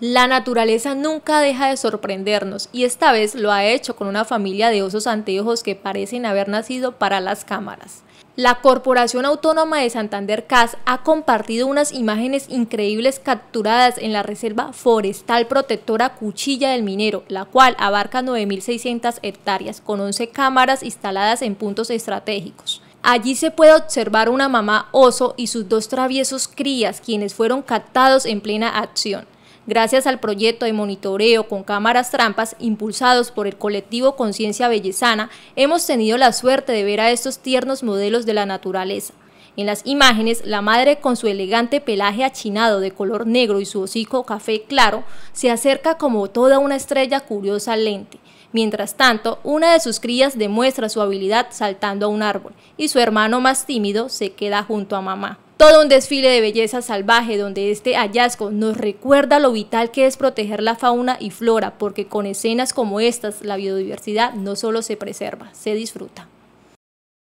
La naturaleza nunca deja de sorprendernos y esta vez lo ha hecho con una familia de osos anteojos que parecen haber nacido para las cámaras. La Corporación Autónoma de Santander CAS ha compartido unas imágenes increíbles capturadas en la Reserva Forestal Protectora Cuchilla del Minero, la cual abarca 9.600 hectáreas con 11 cámaras instaladas en puntos estratégicos. Allí se puede observar una mamá oso y sus dos traviesos crías, quienes fueron captados en plena acción gracias al proyecto de monitoreo con cámaras trampas impulsados por el colectivo Conciencia Bellezana, hemos tenido la suerte de ver a estos tiernos modelos de la naturaleza. En las imágenes, la madre con su elegante pelaje achinado de color negro y su hocico café claro se acerca como toda una estrella curiosa al lente. Mientras tanto, una de sus crías demuestra su habilidad saltando a un árbol y su hermano más tímido se queda junto a mamá. Todo un desfile de belleza salvaje donde este hallazgo nos recuerda lo vital que es proteger la fauna y flora, porque con escenas como estas la biodiversidad no solo se preserva, se disfruta.